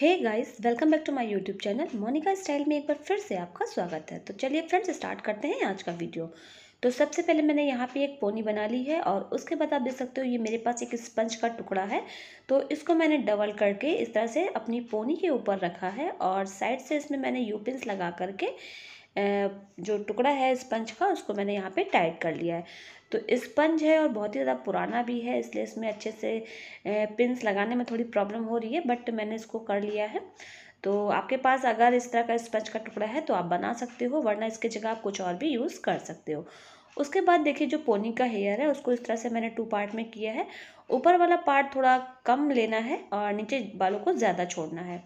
hey guys welcome back to my YouTube channel Monika style में एक बार फिर से आपका स्वागत है तो चलिए फ्रेंड्स स्टार्ट करते हैं आज का वीडियो तो सबसे पहले मैंने यहाँ पे एक पोनी बना ली है और उसके बाद आप देख सकते हो ये मेरे पास एक स्पंज का टुकड़ा है तो इसको मैंने डबल करके इस तरह से अपनी पोनी के ऊपर रखा है और साइड से इसमें मैंने यू पिंस लगा करके जो टुकड़ा है स्पंज का उसको मैंने यहाँ पे टाइट कर लिया है तो स्पंज है और बहुत ही ज़्यादा पुराना भी है इसलिए इसमें अच्छे से पिंस लगाने में थोड़ी प्रॉब्लम हो रही है बट मैंने इसको कर लिया है तो आपके पास अगर इस तरह का स्पंज का टुकड़ा है तो आप बना सकते हो वरना इसकी जगह आप कुछ और भी यूज़ कर सकते हो उसके बाद देखिए जो पोनी का हेयर है उसको इस तरह से मैंने टू पार्ट में किया है ऊपर वाला पार्ट थोड़ा कम लेना है और नीचे बालों को ज़्यादा छोड़ना है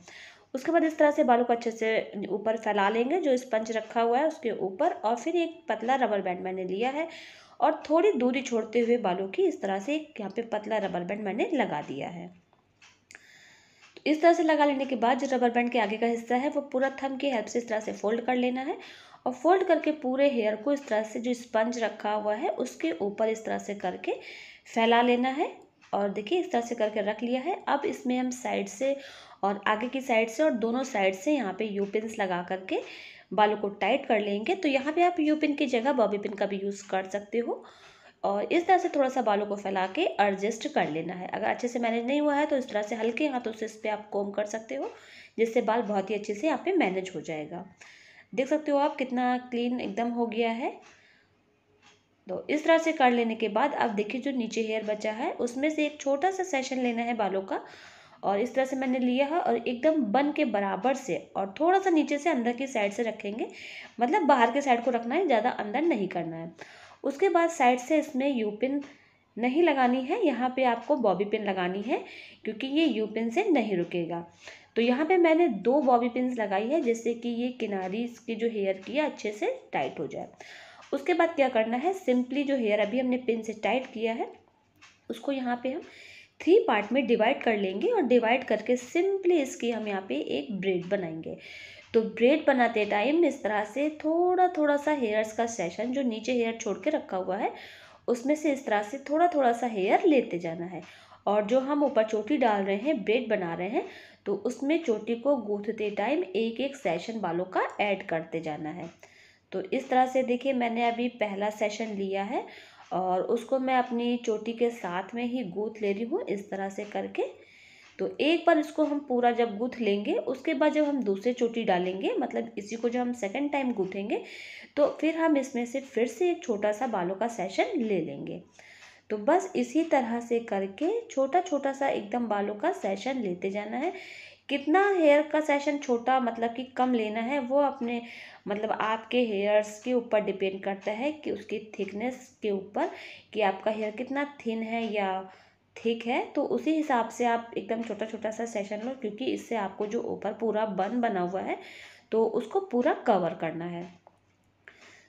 उसके बाद इस तरह से बालों को अच्छे से ऊपर फैला लेंगे जो स्पंज रखा हुआ है उसके ऊपर और फिर एक पतला रबर बैंड मैंने लिया है और थोड़ी दूरी छोड़ते हुए बालों की इस तरह से यहाँ पे पतला रबर बैंड मैंने लगा दिया है तो इस तरह से लगा लेने के बाद जो रबर बैंड के आगे का हिस्सा है वो पूरा थम की हेल्प से इस तरह से फोल्ड कर लेना है और फोल्ड करके पूरे हेयर को इस तरह से जो स्पंज रखा हुआ है उसके ऊपर इस तरह से करके फैला लेना है और देखिए इस तरह से करके रख लिया है अब इसमें हम साइड से और आगे की साइड से और दोनों साइड से यहाँ पे यू पिन लगा करके बालों को टाइट कर लेंगे तो यहाँ पे आप यू पिन की जगह बॉबी पिन का भी यूज़ कर सकते हो और इस तरह से थोड़ा सा बालों को फैला के एडजस्ट कर लेना है अगर अच्छे से मैनेज नहीं हुआ है तो इस तरह से हल्के हाथों से इस पर आप कोम कर सकते हो जिससे बाल बहुत ही अच्छे से यहाँ पे मैनेज हो जाएगा देख सकते हो आप कितना क्लीन एकदम हो गया है तो इस तरह से कर लेने के बाद आप देखिए जो नीचे हेयर बचा है उसमें से एक छोटा सा सेशन लेना है बालों का और इस तरह से मैंने लिया है और एकदम बन के बराबर से और थोड़ा सा नीचे से अंदर की साइड से रखेंगे मतलब बाहर के साइड को रखना है ज़्यादा अंदर नहीं करना है उसके बाद साइड से इसमें यू पिन नहीं लगानी है यहाँ पे आपको बॉबी पिन लगानी है क्योंकि ये यू पिन से नहीं रुकेगा तो यहाँ पे मैंने दो बॉबी पिन लगाई है जिससे कि ये किनारी इसकी जो हेयर की है अच्छे से टाइट हो जाए उसके बाद क्या करना है सिंपली जो हेयर अभी हमने पिन से टाइट किया है उसको यहाँ पे हम थ्री पार्ट में डिवाइड कर लेंगे और डिवाइड करके सिंपली इसकी हम यहाँ पे एक ब्रेड बनाएंगे तो ब्रेड बनाते टाइम इस तरह से थोड़ा थोड़ा सा हेयर्स का सेशन जो नीचे हेयर छोड़ के रखा हुआ है उसमें से इस तरह से थोड़ा थोड़ा सा हेयर लेते जाना है और जो हम ऊपर चोटी डाल रहे हैं ब्रेड बना रहे हैं तो उसमें चोटी को गूंथते टाइम एक एक सेशन बालों का ऐड करते जाना है तो इस तरह से देखिए मैंने अभी पहला सेशन लिया है और उसको मैं अपनी चोटी के साथ में ही गूँथ ले रही हूँ इस तरह से करके तो एक बार इसको हम पूरा जब गूँथ लेंगे उसके बाद जब हम दूसरी चोटी डालेंगे मतलब इसी को जब हम सेकंड टाइम गूँथेंगे तो फिर हम इसमें से फिर से एक छोटा सा बालों का सेशन ले लेंगे तो बस इसी तरह से करके छोटा छोटा सा एकदम बालों का सेशन लेते जाना है कितना हेयर का सेशन छोटा मतलब कि कम लेना है वो अपने मतलब आपके हेयर्स के ऊपर डिपेंड करता है कि उसकी थिकनेस के ऊपर कि आपका हेयर कितना थिन है या थिक है तो उसी हिसाब से आप एकदम छोटा छोटा सा सेशन लो क्योंकि इससे आपको जो ऊपर पूरा बन बना हुआ है तो उसको पूरा कवर करना है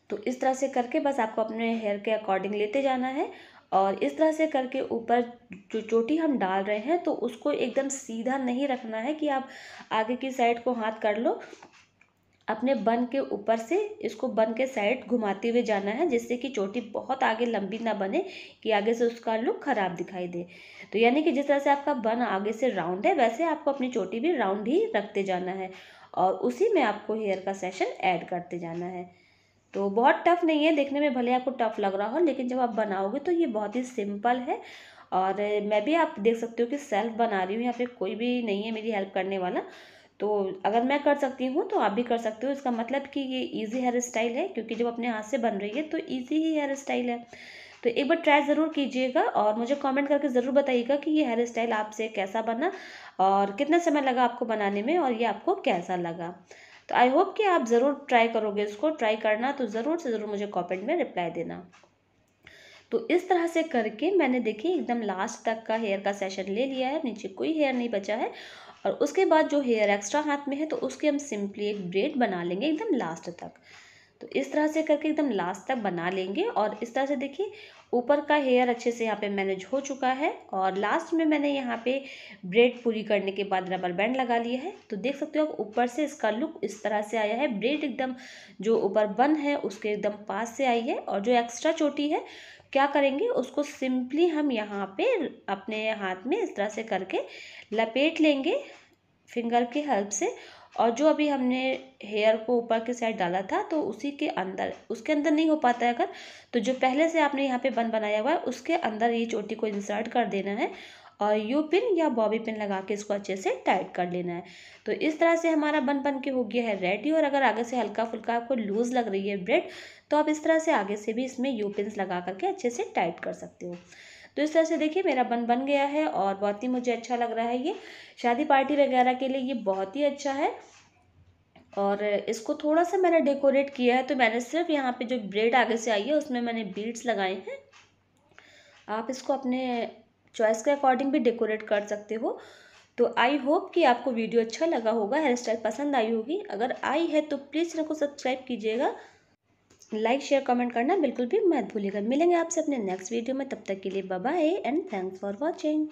तो इस तरह से करके बस आपको अपने हेयर के अकॉर्डिंग लेते जाना है और इस तरह से करके ऊपर जो चोटी हम डाल रहे हैं तो उसको एकदम सीधा नहीं रखना है कि आप आगे की साइड को हाथ कर लो अपने बन के ऊपर से इसको बन के साइड घुमाते हुए जाना है जिससे कि चोटी बहुत आगे लंबी ना बने कि आगे से उसका लुक ख़राब दिखाई दे तो यानी कि जिस तरह से आपका बन आगे से राउंड है वैसे आपको अपनी चोटी भी राउंड ही रखते जाना है और उसी में आपको हेयर का सेशन ऐड करते जाना है तो बहुत टफ़ नहीं है देखने में भले आपको टफ़ लग रहा हो लेकिन जब आप बनाओगे तो ये बहुत ही सिंपल है और मैं भी आप देख सकते हो कि सेल्फ बना रही हूँ यहाँ पे कोई भी नहीं है मेरी हेल्प करने वाला तो अगर मैं कर सकती हूँ तो आप भी कर सकते हो इसका मतलब कि ये ईजी हेयर स्टाइल है क्योंकि जब अपने हाथ से बन रही है तो ईजी ही हेयर स्टाइल है तो एक बार ट्राई ज़रूर कीजिएगा और मुझे कमेंट करके ज़रूर बताइएगा कि ये हेयर स्टाइल आपसे कैसा बना और कितना समय लगा आपको बनाने में और ये आपको कैसा लगा तो आई होप कि आप ज़रूर ट्राई करोगे इसको ट्राई करना तो ज़रूर से ज़रूर मुझे कॉमेंट में रिप्लाई देना तो इस तरह से करके मैंने देखिए एकदम लास्ट तक का हेयर का सेशन ले लिया है नीचे कोई हेयर नहीं बचा है और उसके बाद जो हेयर एक्स्ट्रा हाथ में है तो उसके हम सिंपली एक ब्रेड बना लेंगे एकदम लास्ट तक तो इस तरह से करके एकदम लास्ट तक बना लेंगे और इस तरह से देखिए ऊपर का हेयर अच्छे से यहाँ पे मैनेज हो चुका है और लास्ट में मैंने यहाँ पे ब्रेड पूरी करने के बाद रबर बैंड लगा लिया है तो देख सकते हो आप ऊपर से इसका लुक इस तरह से आया है ब्रेड एकदम जो ऊपर बन है उसके एकदम पास से आई है और जो एक्स्ट्रा चोटी है क्या करेंगे उसको सिंपली हम यहाँ पे अपने हाथ में इस तरह से करके लपेट लेंगे फिंगर की हेल्प से और जो अभी हमने हेयर को ऊपर के साइड डाला था तो उसी के अंदर उसके अंदर नहीं हो पाता है अगर तो जो पहले से आपने यहाँ पे बन बनाया हुआ है उसके अंदर ये चोटी को इंसर्ट कर देना है और यू पिन या बॉबी पिन लगा के इसको अच्छे से टाइट कर लेना है तो इस तरह से हमारा बन बन के हो गया है रेडी और अगर आगे से हल्का फुल्का आपको लूज़ लग रही है ब्रेड तो आप इस तरह से आगे से भी इसमें यू पिन लगा करके अच्छे से टाइट कर सकते हो तो इस तरह से देखिए मेरा बन बन गया है और बहुत ही मुझे अच्छा लग रहा है ये शादी पार्टी वगैरह के लिए ये बहुत ही अच्छा है और इसको थोड़ा सा मैंने डेकोरेट किया है तो मैंने सिर्फ यहाँ पे जो ब्रेड आगे से आई है उसमें मैंने बीड्स लगाए हैं आप इसको अपने चॉइस के अकॉर्डिंग भी डेकोरेट कर सकते हो तो आई होप कि आपको वीडियो अच्छा लगा होगा हेयर स्टाइल पसंद आई होगी अगर आई है तो प्लीज़ चैनल को सब्सक्राइब कीजिएगा लाइक शेयर कमेंट करना बिल्कुल भी मत भूलिएगा मिलेंगे आपसे अपने नेक्स्ट वीडियो में तब तक के लिए bye and thanks for watching